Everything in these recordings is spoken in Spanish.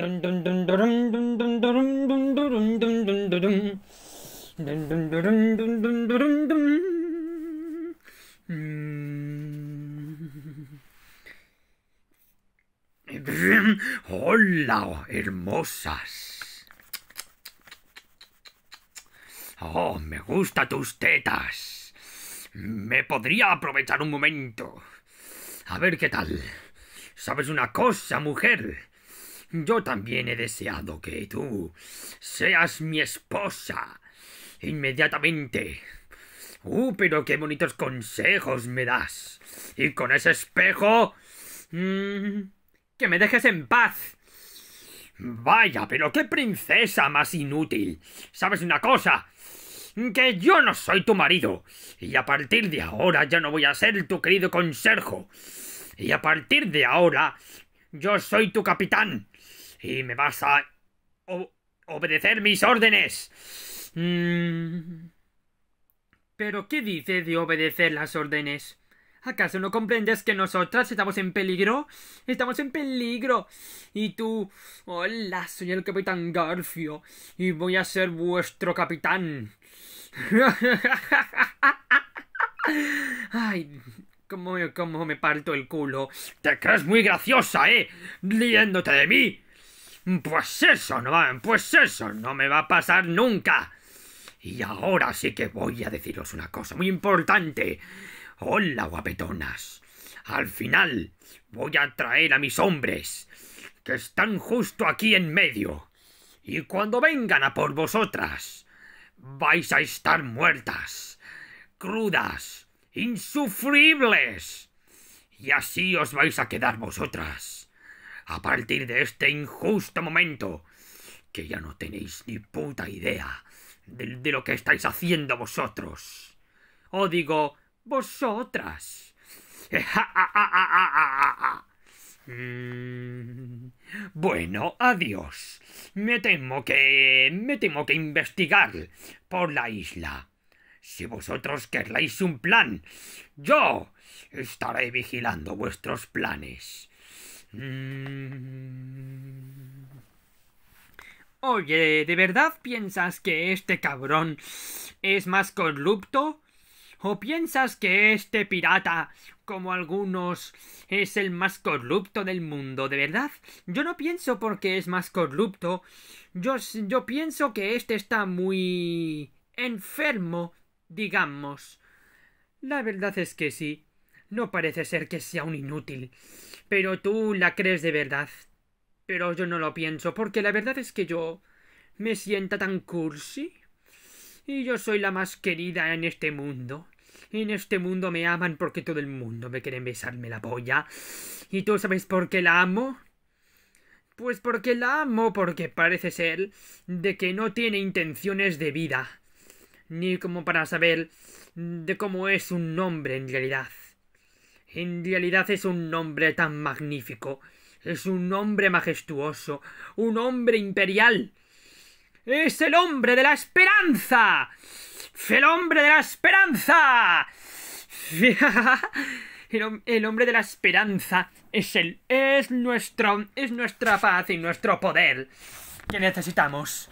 Hola, hermosas. Oh, me gusta tus tetas. Me podría aprovechar un momento. A ver qué tal. ¿Sabes una cosa, mujer? yo también he deseado que tú seas mi esposa. Inmediatamente. ¡Uh, pero qué bonitos consejos me das! Y con ese espejo... Mm, ¡Que me dejes en paz! Vaya, pero qué princesa más inútil. ¿Sabes una cosa? Que yo no soy tu marido. Y a partir de ahora ya no voy a ser tu querido consejo. Y a partir de ahora yo soy tu capitán y me vas a obedecer mis órdenes. Mm. ¿Pero qué dice de obedecer las órdenes? ¿Acaso no comprendes que nosotras estamos en peligro? ¡Estamos en peligro! Y tú... Hola, soy el capitán Garfio y voy a ser vuestro capitán. Ay, cómo, me parto el culo. Te crees muy graciosa, ¿eh? Liéndote de mí. Pues eso no, pues eso no me va a pasar nunca. Y ahora sí que voy a deciros una cosa muy importante. Hola, guapetonas. Al final voy a traer a mis hombres, que están justo aquí en medio. Y cuando vengan a por vosotras, vais a estar muertas, crudas, insufribles. Y así os vais a quedar vosotras a partir de este injusto momento, que ya no tenéis ni puta idea de, lo que estáis haciendo vosotros. O digo, vosotras. Mm, bueno, adiós. Me temo que... me temo que investigar por la isla. Si vosotros queréis un plan, yo estaré vigilando vuestros planes. Mm. Oye, ¿de verdad piensas que este cabrón es más corrupto? ¿O piensas que este pirata, como algunos, es el más corrupto del mundo, de verdad? Yo no pienso porque es más corrupto. Yo, yo pienso que este está muy... enfermo, digamos. La verdad es que sí. No parece ser que sea un inútil. Pero tú la crees de verdad. Pero yo no lo pienso, porque la verdad es que yo me sienta tan cursi. Y yo soy la más querida en este mundo. En este mundo me aman porque todo el mundo me quiere besarme la polla. ¿Y tú sabes por qué la amo? Pues porque la amo, porque parece ser de que no tiene intenciones de vida. Ni como para saber de cómo es un nombre en realidad. En realidad es un hombre tan magnífico. Es un hombre majestuoso, un hombre imperial. Es el hombre de la esperanza. El hombre de la esperanza. el, hombre de la esperanza es el es nuestro es nuestra paz y nuestro poder que necesitamos.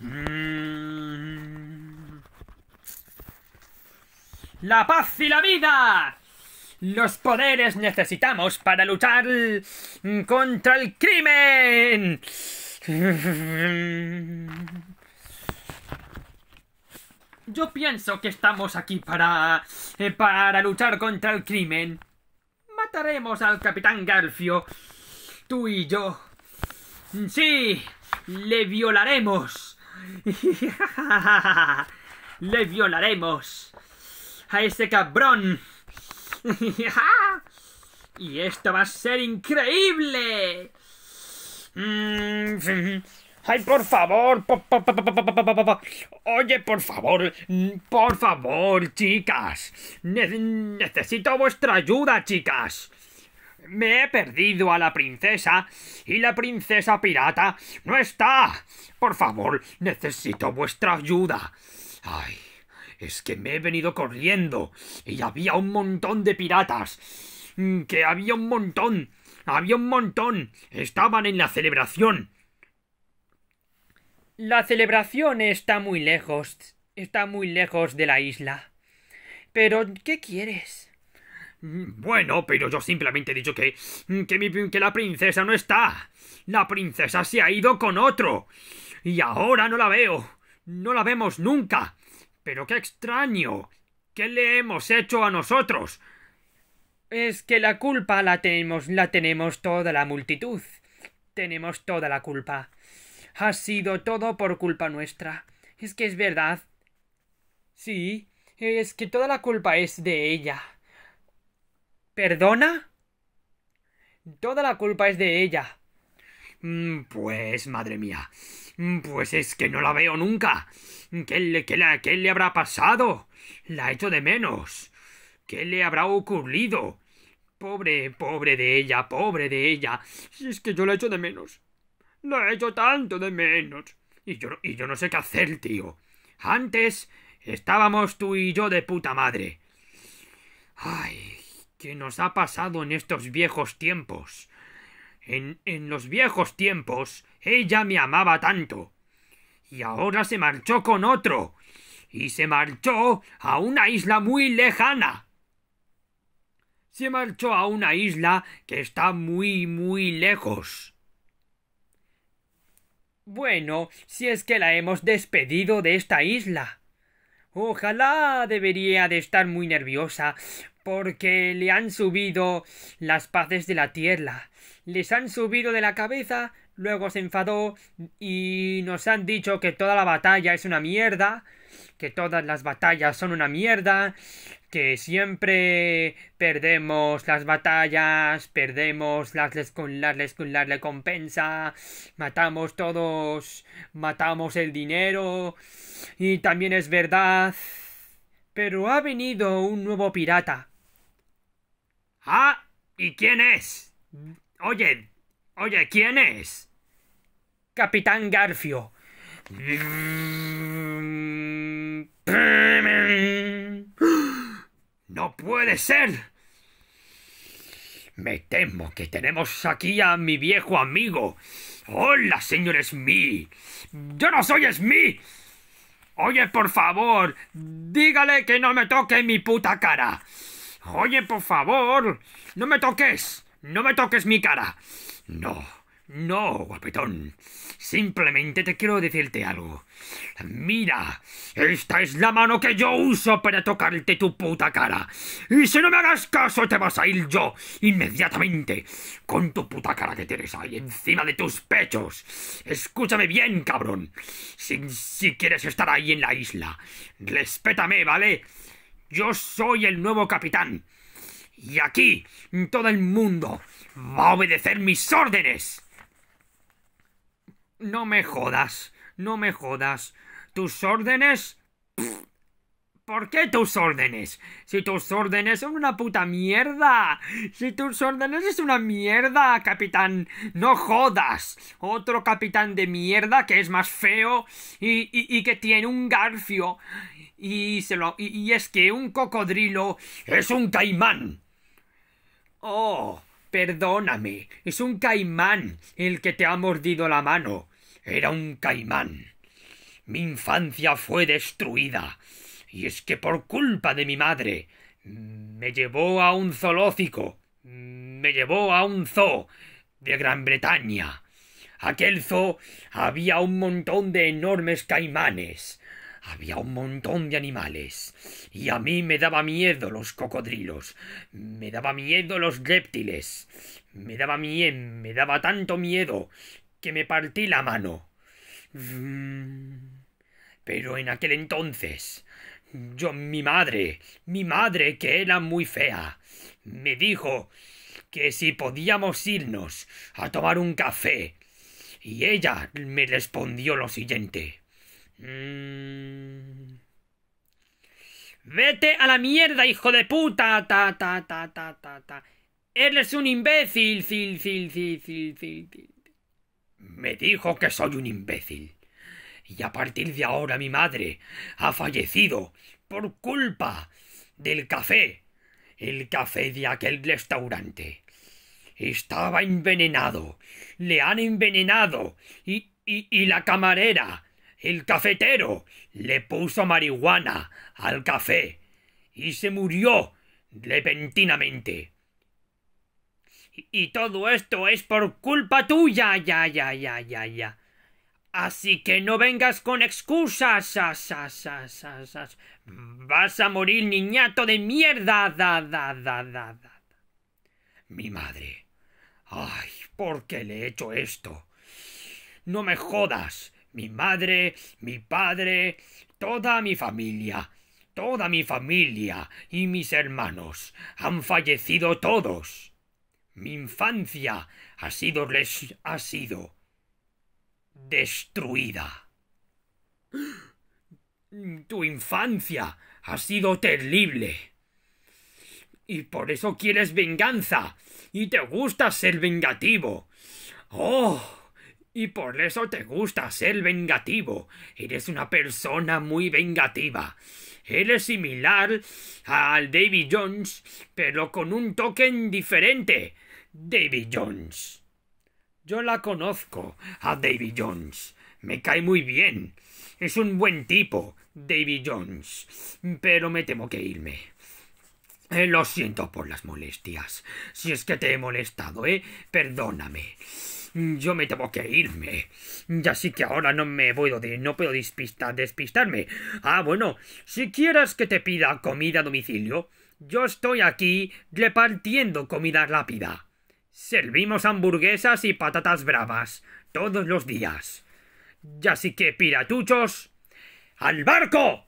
Mm. La paz y la vida los poderes necesitamos para luchar contra el crimen. Yo pienso que estamos aquí para... Eh, para luchar contra el crimen. Mataremos al Capitán Garfio. Tú y yo. Sí, le violaremos. le violaremos. A ese cabrón. y esto va a ser increíble. Mm. Ay, por favor. Oye, por favor. Mm, por favor, chicas. necesito vuestra ayuda, chicas. Me he perdido a la princesa y la princesa pirata no está. Por favor, necesito vuestra ayuda. Ay es que me he venido corriendo y había un montón de piratas. Mm, que había un montón. Había un montón. Estaban en la celebración. La celebración está muy lejos. Está muy lejos de la isla. Pero, ¿qué quieres? Mm, bueno, pero yo simplemente he dicho que. Mm, que, que la princesa no está. La princesa se ha ido con otro. Y ahora no la veo. No la vemos nunca. Pero qué extraño. ¿Qué le hemos hecho a nosotros? Es que la culpa la tenemos, la tenemos toda la multitud. Tenemos toda la culpa. Ha sido todo por culpa nuestra. Es que es verdad. Sí, es que toda la culpa es de ella. ¿Perdona? Toda la culpa es de ella. Mm, pues, madre mía. Mm, pues es que no la veo nunca. ¿Qué le, qué le habrá pasado? La hecho de menos. ¿Qué le habrá ocurrido? Pobre, pobre de ella, pobre de ella. es que yo la he hecho de menos. La hecho tanto de menos. Y yo, y yo no sé qué hacer, tío. Antes estábamos tú y yo de puta madre. Ay, ¿qué nos ha pasado en estos viejos tiempos? En, en los viejos tiempos ella me amaba tanto. Y ahora se marchó con otro. Y se marchó a una isla muy lejana. Se marchó a una isla que está muy, muy lejos. Bueno, si es que la hemos despedido de esta isla. Ojalá debería de estar muy nerviosa, porque le han subido las paces de la tierra. Les han subido de la cabeza Luego se enfadó y nos han dicho que toda la batalla es una mierda, que todas las batallas son una mierda, que siempre perdemos las batallas, perdemos las con la, la recompensa, matamos todos, matamos el dinero y también es verdad. Pero ha venido un nuevo pirata. Ah, ¿y quién es? Oye, Oye, ¿quién es? Capitán Garfio. ¡No puede ser! Me temo que tenemos aquí a mi viejo amigo. Hola, señor Smith. Yo no soy Smith. Oye, por favor, dígale que no me toque mi puta cara. Oye, por favor, no me toques. No me toques mi cara. No, no, guapetón. Simplemente te quiero decirte algo. Mira, esta es la mano que yo uso para tocarte tu puta cara. Y si no me hagas caso, te vas a ir yo inmediatamente con tu puta cara que tienes ahí encima de tus pechos. Escúchame bien, cabrón. Si, si quieres estar ahí en la isla, respétame, ¿vale? Yo soy el nuevo capitán. Y aquí todo el mundo va a obedecer mis órdenes. No me jodas, no me jodas. ¿Tus órdenes? ¿Por qué tus órdenes? Si tus órdenes son una puta mierda. Si tus órdenes es una mierda, capitán. No jodas. Otro capitán de mierda que es más feo y, que tiene un garfio. Y, se lo, y es que un cocodrilo es un caimán. Oh, perdóname. Es un caimán el que te ha mordido la mano. Era un caimán. Mi infancia fue destruida. Y es que por culpa de mi madre me llevó a un zoológico, me llevó a un zoo de Gran Bretaña. Aquel zoo había un montón de enormes caimanes. Había un montón de animales. Y a mí me daba miedo los cocodrilos. Me daba miedo los reptiles. Me daba miedo, me daba tanto miedo que me partí la mano. Mm, pero en aquel entonces, yo, mi madre, mi madre, que era muy fea, me dijo que si podíamos irnos a tomar un café. Y ella me respondió lo siguiente. Mm. Vete a la mierda, hijo de puta. Ta, ta, ta, ta, ta, ta. Eres un imbécil, fil Me dijo que soy un imbécil. Y a partir de ahora mi madre ha fallecido por culpa del café. El café de aquel restaurante. Estaba envenenado. Le han envenenado. y, y la camarera el cafetero le puso marihuana al café y se murió repentinamente. Y, todo esto es por culpa tuya, ya, ya, ya, ya, ya. Así que no vengas con excusas, as, as, as, vas a morir, niñato de mierda, da, da, da, da, da. Mi madre. Ay, ¿por qué le he hecho esto? No me jodas mi madre, mi padre, toda mi familia, toda mi familia y mis hermanos han fallecido todos. Mi infancia ha sido ha sido destruida. Tu infancia ha sido terrible. Y por eso quieres venganza. Y te gusta ser vengativo. ¡Oh! Y por eso te gusta ser vengativo. Eres una persona muy vengativa. Eres similar al David Jones, pero con un toque diferente. David Jones. Yo la conozco a Davy Jones. Me cae muy bien. Es un buen tipo, Davy Jones. Pero me temo que irme. Eh, lo siento por las molestias. Si es que te he molestado, ¿eh? Perdóname yo me tengo que irme. Ya así que ahora no me puedo, de, no puedo despistarme. Ah, bueno, si quieres que te pida comida a domicilio, yo estoy aquí repartiendo comida rápida. Servimos hamburguesas y patatas bravas todos los días. ya así que, piratuchos, ¡al barco!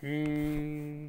Mm.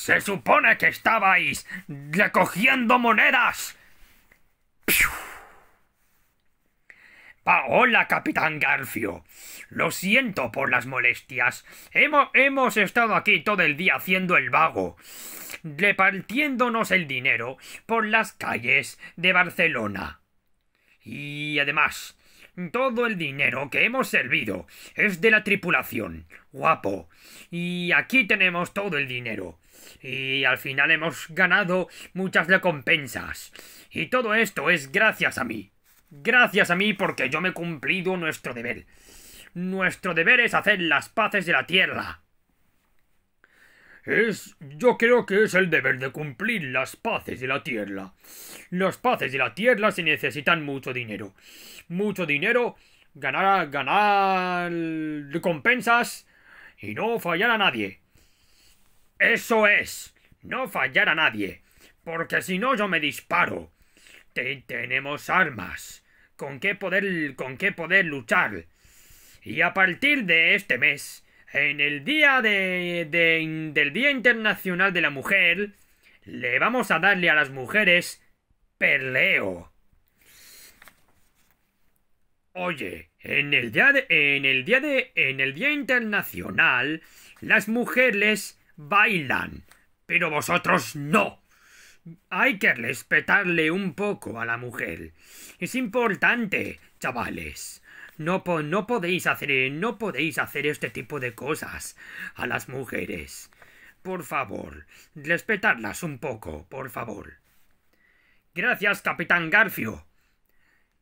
Se supone que estabais recogiendo monedas. Paola, hola, Capitán Garfio. Lo siento por las molestias. Hemos, hemos, estado aquí todo el día haciendo el vago, repartiéndonos el dinero por las calles de Barcelona. Y además, todo el dinero que hemos servido es de la tripulación. Guapo. Y aquí tenemos todo el dinero y al final hemos ganado muchas recompensas. Y todo esto es gracias a mí. Gracias a mí porque yo me he cumplido nuestro deber. Nuestro deber es hacer las paces de la tierra. Es, yo creo que es el deber de cumplir las paces de la tierra. Las paces de la tierra se necesitan mucho dinero. Mucho dinero, ganar, ganar recompensas y no fallar a nadie. Eso es. No fallar a nadie. Porque si no yo me disparo. tenemos armas. Con qué poder. con qué poder luchar. Y a partir de este mes, en el día de, del Día Internacional de la Mujer, le vamos a darle a las mujeres perleo. Oye, en el día en el día de, en el día internacional, las mujeres bailan, pero vosotros no. Hay que respetarle un poco a la mujer. Es importante, chavales. No, no podéis hacer, no podéis hacer este tipo de cosas a las mujeres. Por favor, respetadlas un poco, por favor. Gracias, Capitán Garfio.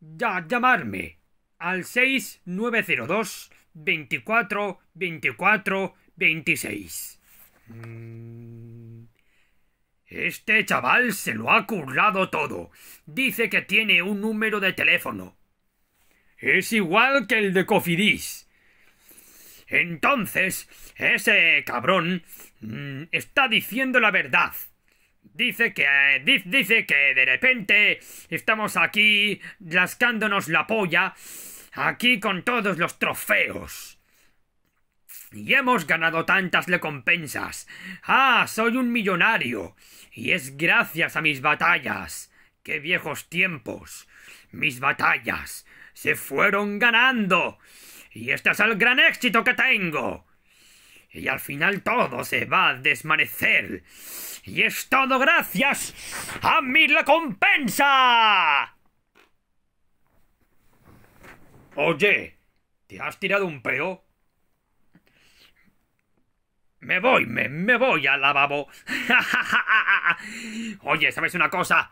Ya, llamarme al 6902 24 24 26. Mm. Este chaval se lo ha currado todo. Dice que tiene un número de teléfono. Es igual que el de Cofidis. Entonces, ese cabrón mm, está diciendo la verdad. Dice que. Eh, dice que de repente estamos aquí rascándonos la polla, aquí con todos los trofeos. Y hemos ganado tantas recompensas. Ah, soy un millonario. Y es gracias a mis batallas. Qué viejos tiempos. Mis batallas se fueron ganando. Y este es el gran éxito que tengo. Y al final todo se va a desmanecer. Y es todo gracias a mi recompensa. Oye, ¿te has tirado un peo? Me voy, me, me voy al lavabo. Oye, ¿sabes una cosa?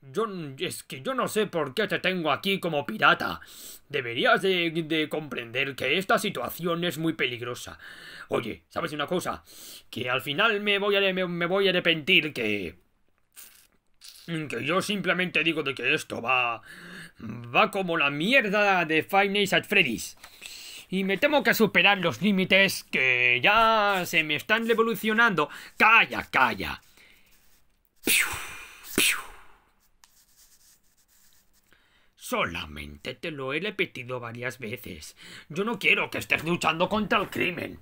Yo, es que yo no sé por qué te tengo aquí como pirata. Deberías de, de, comprender que esta situación es muy peligrosa. Oye, ¿sabes una cosa? Que al final me voy a, me, voy a arrepentir que... Que yo simplemente digo de que esto va... Va como la mierda de Five Nights at Freddy's y me temo que superar los límites que ya se me están revolucionando. ¡Calla, Calla, calla. Solamente te lo he repetido varias veces. Yo no quiero que estés luchando contra el crimen.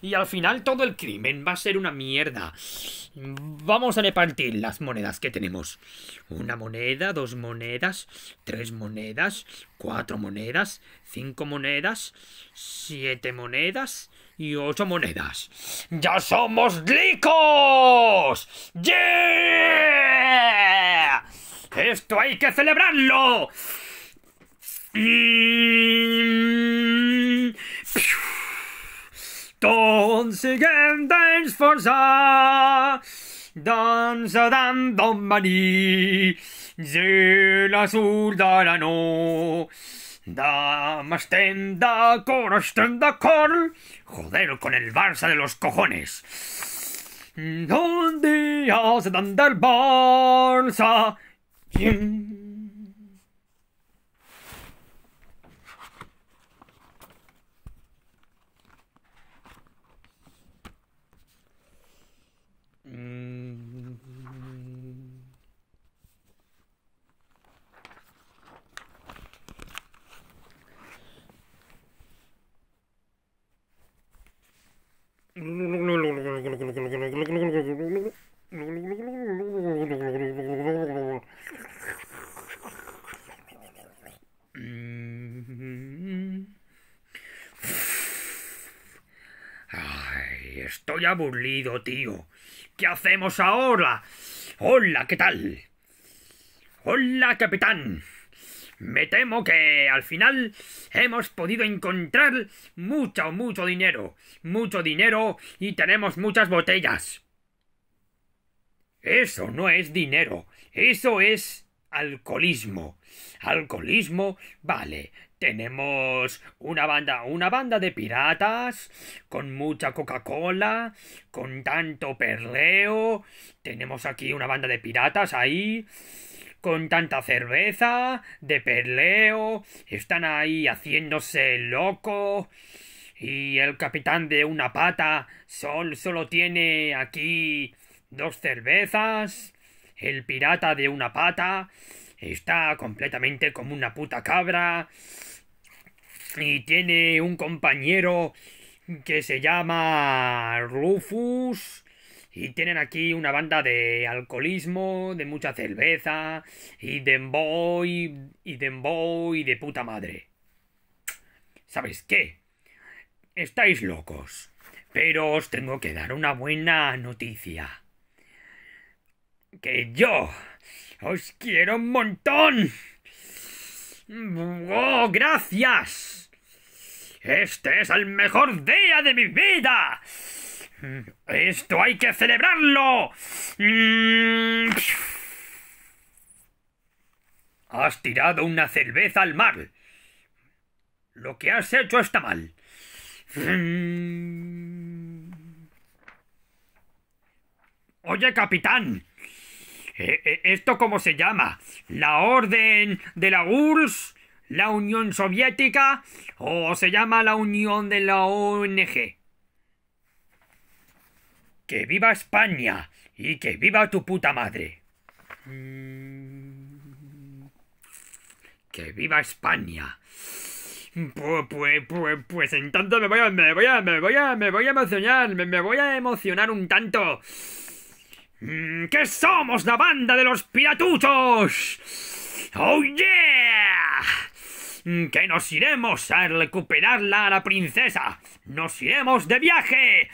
Y al final todo el crimen va a ser una mierda. Vamos a repartir las monedas que tenemos. Una moneda, dos monedas, tres monedas, cuatro monedas, cinco monedas, siete monedas y ocho monedas. ¡Ya somos ricos! ¡Yeah! ¡Esto hay que celebrarlo! y dance forza, danza dans d'on marí Ze la azul de la no. da tenda tenda, cor. cor. Joder, con el Barça de los cojones. Donde hace se dan Barça? ¿Quién? aburrido, tío. ¿Qué hacemos ahora? Hola, ¿qué tal? Hola, capitán. Me temo que al final hemos podido encontrar mucho, mucho dinero. Mucho dinero y tenemos muchas botellas. Eso no es dinero. Eso es alcoholismo. Alcoholismo, vale. Tenemos una banda, una banda de piratas, con mucha Coca-Cola, con tanto perreo. Tenemos aquí una banda de piratas ahí con tanta cerveza, de perleo, están ahí haciéndose loco. Y el capitán de una pata sol solo tiene aquí dos cervezas. El pirata de una pata está completamente como una puta cabra y tiene un compañero que se llama Rufus y tienen aquí una banda de alcoholismo, de mucha cerveza y de boy y de y de puta madre. ¿Sabes qué? Estáis locos, pero os tengo que dar una buena noticia. Que yo os quiero un montón. ¡Oh, gracias! Este es el mejor día de mi vida. Esto hay que celebrarlo. Mm. Has tirado una cerveza al mar. Lo que has hecho está mal. Mm. Oye, capitán. E, e, ¿Esto cómo se llama? ¿La orden de la URSS? la Unión Soviética o se llama la Unión de la ONG. Que viva España y que viva tu puta madre. Que viva España. Pues, pues, pues, pues en tanto me voy a, me voy a, me voy a, me voy a emocionar, me, voy a emocionar un tanto. Mm, ¡Que somos la banda de los piratuchos! Oye. Oh, Mm, que nos iremos a recuperarla a la princesa. Nos iremos de viaje.